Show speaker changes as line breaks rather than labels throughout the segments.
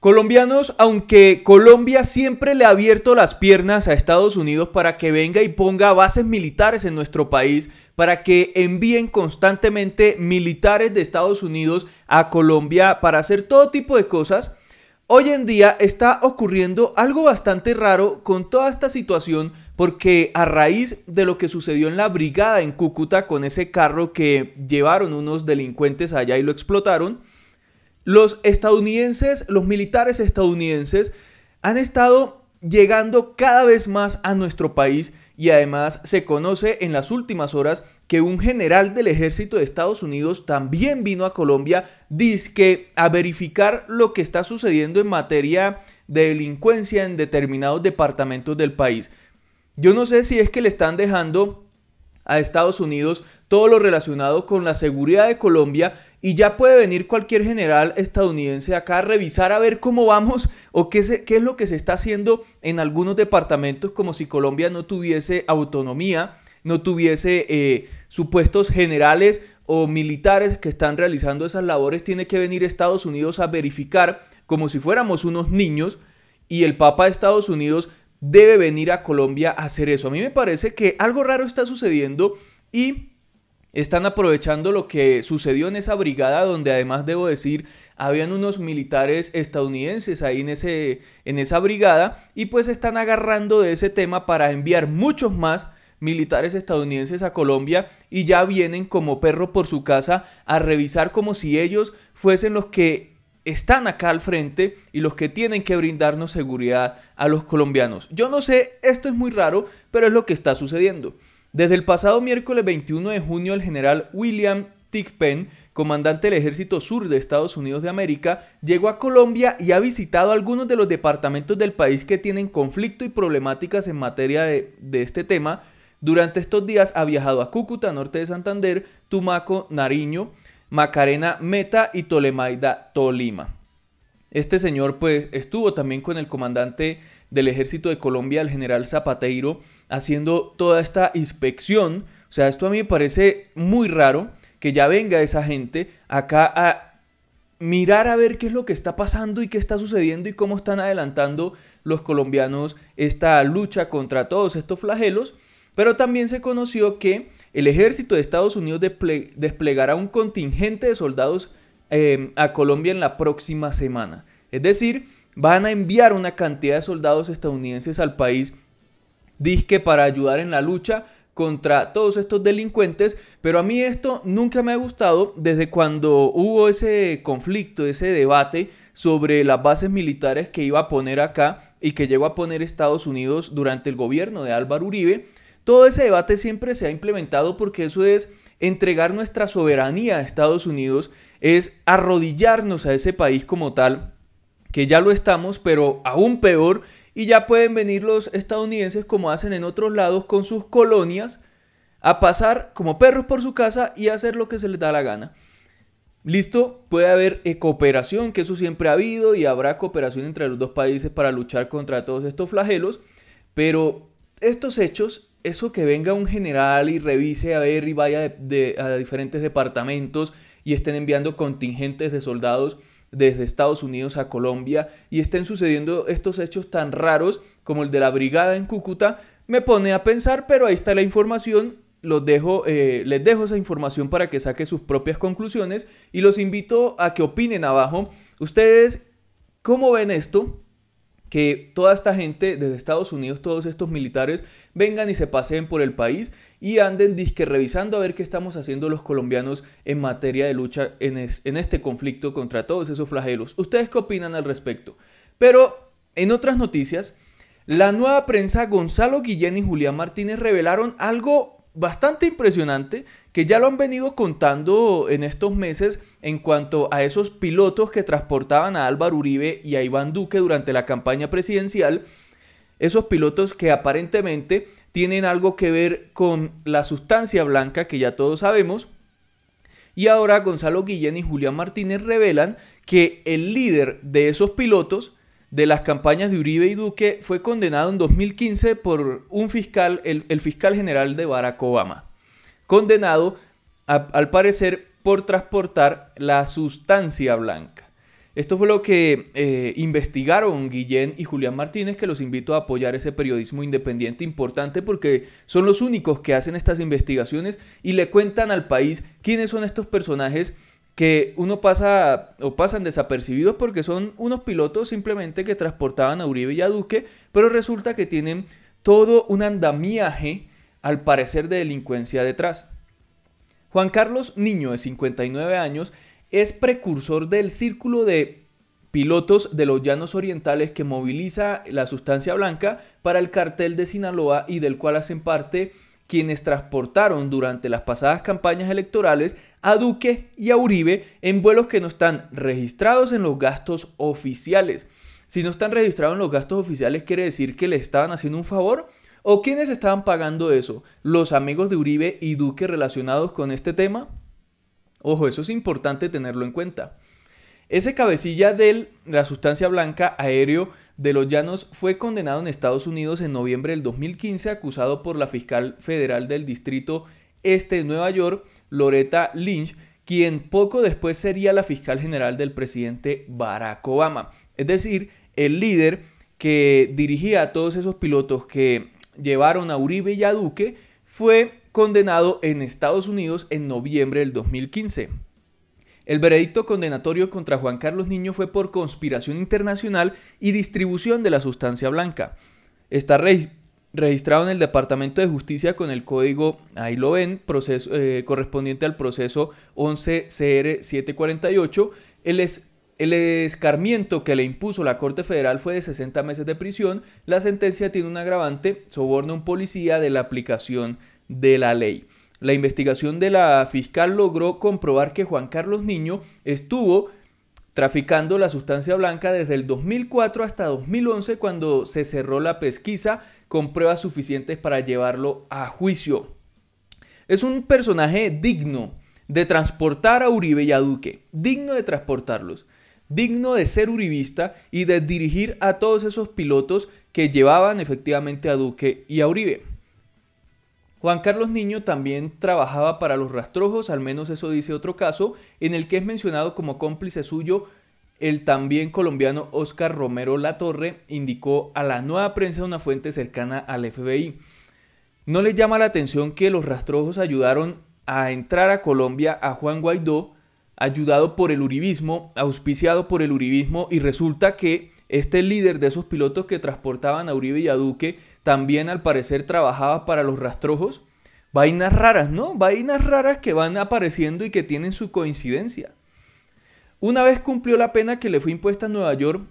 Colombianos, aunque Colombia siempre le ha abierto las piernas a Estados Unidos para que venga y ponga bases militares en nuestro país, para que envíen constantemente militares de Estados Unidos a Colombia para hacer todo tipo de cosas, hoy en día está ocurriendo algo bastante raro con toda esta situación porque a raíz de lo que sucedió en la brigada en Cúcuta con ese carro que llevaron unos delincuentes allá y lo explotaron, los estadounidenses, los militares estadounidenses han estado llegando cada vez más a nuestro país y además se conoce en las últimas horas que un general del ejército de Estados Unidos también vino a Colombia disque a verificar lo que está sucediendo en materia de delincuencia en determinados departamentos del país. Yo no sé si es que le están dejando a Estados Unidos todo lo relacionado con la seguridad de Colombia y ya puede venir cualquier general estadounidense acá a revisar a ver cómo vamos o qué, qué, es lo que se está haciendo en algunos departamentos como si Colombia no tuviese autonomía, no tuviese eh, supuestos generales o militares que están realizando esas labores, tiene que venir Estados Unidos a verificar como si fuéramos unos niños y el Papa de Estados Unidos debe venir a Colombia a hacer eso. A mí me parece que algo raro está sucediendo y están aprovechando lo que sucedió en esa brigada donde además debo decir habían unos militares estadounidenses ahí en, ese, en esa brigada y pues están agarrando de ese tema para enviar muchos más militares estadounidenses a Colombia y ya vienen como perro por su casa a revisar como si ellos fuesen los que están acá al frente y los que tienen que brindarnos seguridad a los colombianos. Yo no sé, esto es muy raro, pero es lo que está sucediendo. Desde el pasado miércoles 21 de junio, el general William Penn, comandante del Ejército Sur de Estados Unidos de América, llegó a Colombia y ha visitado algunos de los departamentos del país que tienen conflicto y problemáticas en materia de, este tema. Durante estos días ha viajado a Cúcuta, norte de Santander, Tumaco, Nariño, Macarena, Meta y Tolemaida, Tolima. Este señor pues estuvo también con el comandante del ejército de Colombia, el general Zapateiro, haciendo toda esta inspección. O sea, esto a mí me parece muy raro que ya venga esa gente acá a mirar a ver qué es lo que está pasando y qué está sucediendo y cómo están adelantando los colombianos esta lucha contra todos estos flagelos. Pero también se conoció que el ejército de Estados Unidos desplegará un contingente de soldados em, a Colombia en la próxima semana. Es decir, van a enviar una cantidad de soldados estadounidenses al país disque para ayudar en la lucha contra todos estos delincuentes, pero a mí esto nunca me ha gustado desde cuando hubo ese conflicto, ese debate sobre las bases militares que iba a poner acá y que llegó a poner Estados Unidos durante el gobierno de Álvaro Uribe. Todo ese debate siempre se ha implementado porque eso es entregar nuestra soberanía a Estados Unidos, es arrodillarnos a ese país como tal, que ya lo estamos, pero aún peor y ya pueden venir los estadounidenses como hacen en otros lados con sus colonias a pasar como perros por su casa y hacer lo que se les da la gana. Listo, puede haber eh, cooperación, que eso siempre ha habido y habrá cooperación entre los dos países para luchar contra todos estos flagelos, pero estos hechos, eso que venga un general y revise a ver y vaya a diferentes departamentos y estén enviando contingentes de soldados desde Estados Unidos a Colombia y estén sucediendo estos hechos tan raros como el de la brigada en Cúcuta, me pone a pensar, pero ahí está la información. Los dejo, eh, les dejo esa información para que saquen sus propias conclusiones y los invito a que opinen abajo. Ustedes, ¿cómo ven esto? que toda esta gente desde Estados Unidos, todos estos militares, vengan y se paseen por el país y anden disque revisando a ver qué estamos haciendo los colombianos en materia de lucha en, en este conflicto contra todos esos flagelos. ¿Ustedes qué opinan al respecto? Pero en otras noticias, la nueva prensa Gonzalo Guillén y Julián Martínez revelaron algo bastante impresionante que ya lo han venido contando en estos meses en cuanto a esos pilotos que transportaban a Álvaro Uribe y a Iván Duque durante la campaña presidencial. Esos pilotos que aparentemente tienen algo que ver con la sustancia blanca que ya todos sabemos. Y ahora Gonzalo Guillén y Julián Martínez revelan que el líder de esos pilotos de las campañas de Uribe y Duque fue condenado en 2015 por un fiscal, el, fiscal general de Barack Obama. Condenado, al parecer, por transportar la sustancia blanca. Esto fue lo que eh, investigaron Guillén y Julián Martínez, que los invito a apoyar ese periodismo independiente importante porque son los únicos que hacen estas investigaciones y le cuentan al país quiénes son estos personajes que uno pasa o pasan desapercibidos porque son unos pilotos simplemente que transportaban a Uribe y a Duque, pero resulta que tienen todo un andamiaje al parecer de delincuencia detrás. Juan Carlos Niño, de 59 años, es precursor del círculo de pilotos de los llanos orientales que moviliza la sustancia blanca para el cartel de Sinaloa y del cual hacen parte quienes transportaron durante las pasadas campañas electorales a Duque y a Uribe en vuelos que no están registrados en los gastos oficiales. Si no están registrados en los gastos oficiales, quiere decir que le estaban haciendo un favor. ¿O quiénes estaban pagando eso? ¿Los amigos de Uribe y Duque relacionados con este tema? Ojo, eso es importante tenerlo en cuenta. Ese cabecilla de la sustancia blanca aéreo de los Llanos fue condenado en Estados Unidos en noviembre del 2015 acusado por la fiscal federal del Distrito Este de Nueva York, Loretta Lynch, quien poco después sería la fiscal general del presidente Barack Obama. Es decir, el líder que dirigía a todos esos pilotos que llevaron a Uribe y a Duque fue condenado en Estados Unidos en noviembre del 2015. El veredicto condenatorio contra Juan Carlos Niño fue por conspiración internacional y distribución de la sustancia blanca. Está registrado en el Departamento de Justicia con el código, ahí lo ven, proceso, eh, correspondiente al proceso 11CR748. El, el escarmiento que le impuso la Corte Federal fue de 60 meses de prisión. La sentencia tiene un agravante, soborno a un policía de la aplicación de la ley. La investigación de la fiscal logró comprobar que Juan Carlos Niño estuvo traficando la sustancia blanca desde el 2004 hasta 2011 cuando se cerró la pesquisa con pruebas suficientes para llevarlo a juicio. Es un personaje digno de transportar a Uribe y a Duque, digno de transportarlos, digno de ser uribista y de dirigir a todos esos pilotos que llevaban efectivamente a Duque y a Uribe. Juan Carlos Niño también trabajaba para los rastrojos, al menos eso dice otro caso, en el que es mencionado como cómplice suyo el también colombiano Oscar Romero Latorre, indicó a la nueva prensa una fuente cercana al FBI. No le llama la atención que los rastrojos ayudaron a entrar a Colombia a Juan Guaidó, ayudado por el Uribismo, auspiciado por el Uribismo, y resulta que este líder de esos pilotos que transportaban a Uribe y a Duque también al parecer trabajaba para los rastrojos. Vainas raras, ¿no? Vainas raras que van apareciendo y que tienen su coincidencia. Una vez cumplió la pena que le fue impuesta en Nueva York,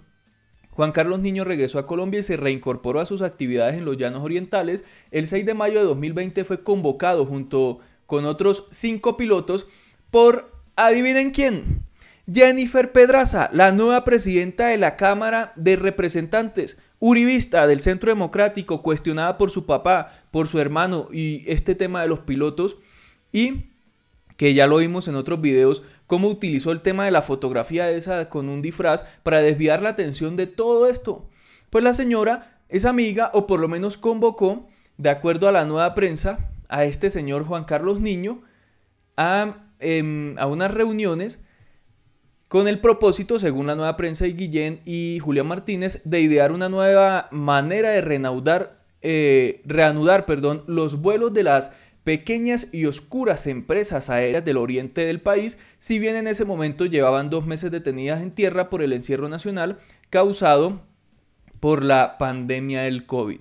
Juan Carlos Niño regresó a Colombia y se reincorporó a sus actividades en los Llanos Orientales. El 6 de mayo de 2020 fue convocado junto con otros cinco pilotos por, adivinen quién, Jennifer Pedraza, la nueva presidenta de la Cámara de Representantes. Uribista del Centro Democrático, cuestionada por su papá, por su hermano y este tema de los pilotos, y que ya lo vimos en otros videos, cómo utilizó el tema de la fotografía esa con un disfraz para desviar la atención de todo esto. Pues la señora es amiga, o por lo menos convocó, de acuerdo a la nueva prensa, a este señor Juan Carlos Niño a, em, a unas reuniones con el propósito, según la nueva prensa de Guillén y Julián Martínez, de idear una nueva manera de reanudar, eh, reanudar perdón, los vuelos de las pequeñas y oscuras empresas aéreas del oriente del país, si bien en ese momento llevaban dos meses detenidas en tierra por el encierro nacional causado por la pandemia del COVID.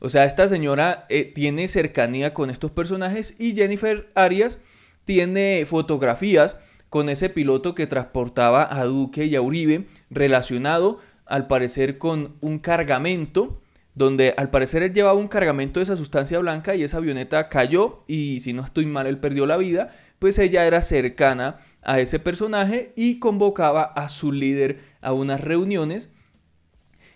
O sea, esta señora eh, tiene cercanía con estos personajes y Jennifer Arias tiene fotografías con ese piloto que transportaba a Duque y a Uribe, relacionado al parecer con un cargamento, donde al parecer él llevaba un cargamento de esa sustancia blanca y esa avioneta cayó y si no estoy mal él perdió la vida, pues ella era cercana a ese personaje y convocaba a su líder a unas reuniones.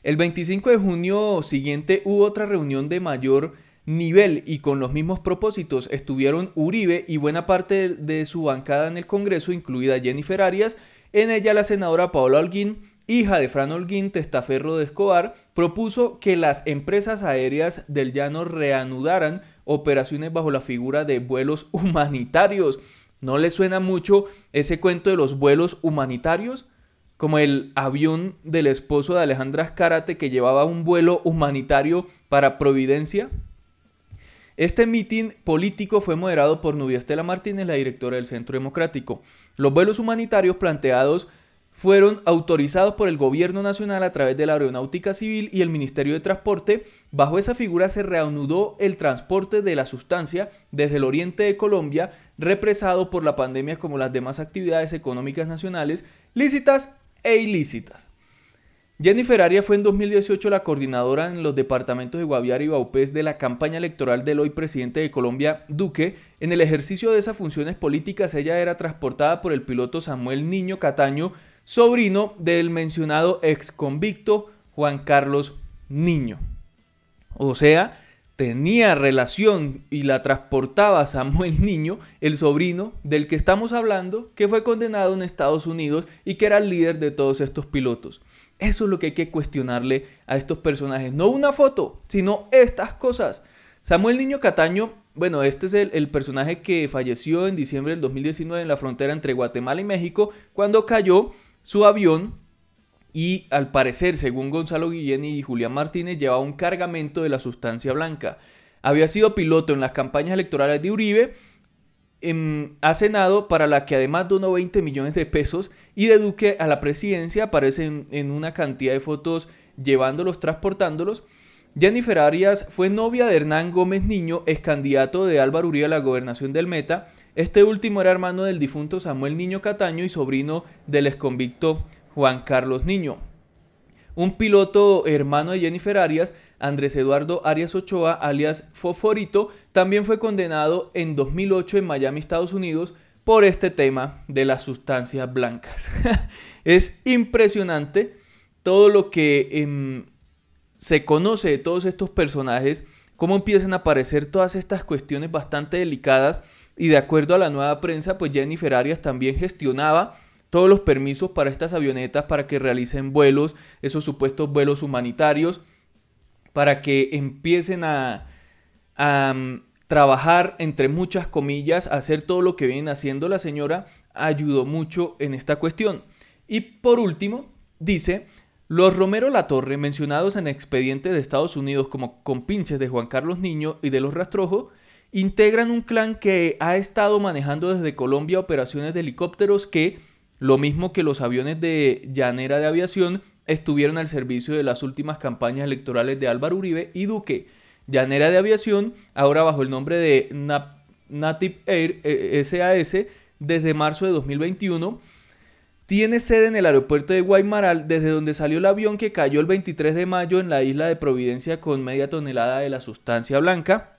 El 25 de junio siguiente hubo otra reunión de mayor nivel y con los mismos propósitos estuvieron Uribe y buena parte de su bancada en el Congreso, incluida Jennifer Arias, en ella la senadora Paola Holguín, hija de Fran Holguín, testaferro de Escobar, propuso que las empresas aéreas del llano reanudaran operaciones bajo la figura de vuelos humanitarios. ¿No le suena mucho ese cuento de los vuelos humanitarios? Como el avión del esposo de Alejandra Azcárate que llevaba un vuelo humanitario para Providencia. Este mitin político fue moderado por Nubia Estela Martínez, la directora del Centro Democrático. Los vuelos humanitarios planteados fueron autorizados por el Gobierno Nacional a través de la Aeronáutica Civil y el Ministerio de Transporte. Bajo esa figura se reanudó el transporte de la sustancia desde el oriente de Colombia, represado por la pandemia como las demás actividades económicas nacionales, lícitas e ilícitas. Jennifer Arias fue en 2018 la coordinadora en los departamentos de Guaviare y Baupés de la campaña electoral del hoy presidente de Colombia, Duque. En el ejercicio de esas funciones políticas, ella era transportada por el piloto Samuel Niño Cataño, sobrino del mencionado ex convicto Juan Carlos Niño. O sea, tenía relación y la transportaba Samuel Niño, el sobrino del que estamos hablando, que fue condenado en Estados Unidos y que era el líder de todos estos pilotos. Eso es lo que hay que cuestionarle a estos personajes. No una foto, sino estas cosas. Samuel Niño Cataño, bueno, este es el, personaje que falleció en diciembre del 2019 en la frontera entre Guatemala y México cuando cayó su avión y al parecer, según Gonzalo Guillén y Julián Martínez, llevaba un cargamento de la sustancia blanca. Había sido piloto en las campañas electorales de Uribe Em, ha cenado Senado para la que además donó 20 millones de pesos y de Duque a la presidencia aparecen en una cantidad de fotos llevándolos, transportándolos. Jennifer Arias fue novia de Hernán Gómez Niño, ex candidato de Álvaro Uribe a la gobernación del Meta. Este último era hermano del difunto Samuel Niño Cataño y sobrino del exconvicto Juan Carlos Niño. Un piloto hermano de Jennifer Arias Andrés Eduardo Arias Ochoa, alias Foforito, también fue condenado en 2008 en Miami, Estados Unidos, por este tema de las sustancias blancas. es impresionante todo lo que em, se conoce de todos estos personajes, cómo empiezan a aparecer todas estas cuestiones bastante delicadas y de acuerdo a la nueva prensa, pues Jennifer Arias también gestionaba todos los permisos para estas avionetas para que realicen vuelos, esos supuestos vuelos humanitarios para que empiecen a, a mm, trabajar entre muchas comillas, hacer todo lo que viene haciendo la señora, ayudó mucho en esta cuestión. Y por último, dice, los Romero Latorre, mencionados en expedientes de Estados Unidos como compinches de Juan Carlos Niño y de los Rastrojo, integran un clan que ha estado manejando desde Colombia operaciones de helicópteros que, lo mismo que los aviones de llanera de aviación, estuvieron al servicio de las últimas campañas electorales de Álvaro Uribe y Duque. Llanera de Aviación, ahora bajo el nombre de Natip Air SAS, eh, eh, desde marzo de 2021, tiene sede en el aeropuerto de Guaymaral, desde donde salió el avión que cayó el 23 de mayo en la isla de Providencia con media tonelada de la sustancia blanca.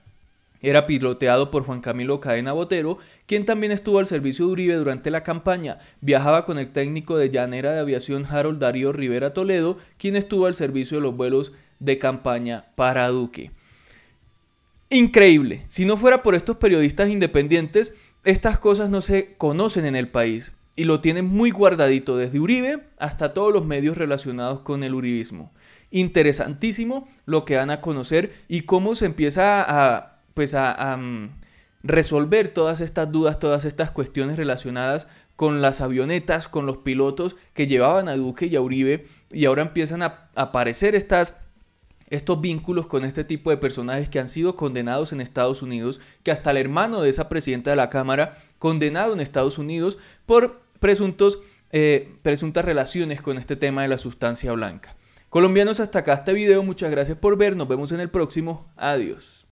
Era piloteado por Juan Camilo Cadena Botero, quien también estuvo al servicio de Uribe durante la campaña. Viajaba con el técnico de Llanera de Aviación Harold Darío Rivera Toledo, quien estuvo al servicio de los vuelos de campaña para Duque. Increíble, si no fuera por estos periodistas independientes, estas cosas no se conocen en el país y lo tienen muy guardadito desde Uribe hasta todos los medios relacionados con el uribismo. Interesantísimo lo que dan a conocer y cómo se empieza a pues a, mm, resolver todas estas dudas, todas estas cuestiones relacionadas con las avionetas, con los pilotos que llevaban a Duque y a Uribe y ahora empiezan a aparecer estas estos vínculos con este tipo de personajes que han sido condenados en Estados Unidos, que hasta el hermano de esa presidenta de la Cámara, condenado en Estados Unidos por presuntos, eh, presuntas relaciones con este tema de la sustancia blanca. Colombianos, hasta acá este video, muchas gracias por ver, nos vemos en el próximo, adiós.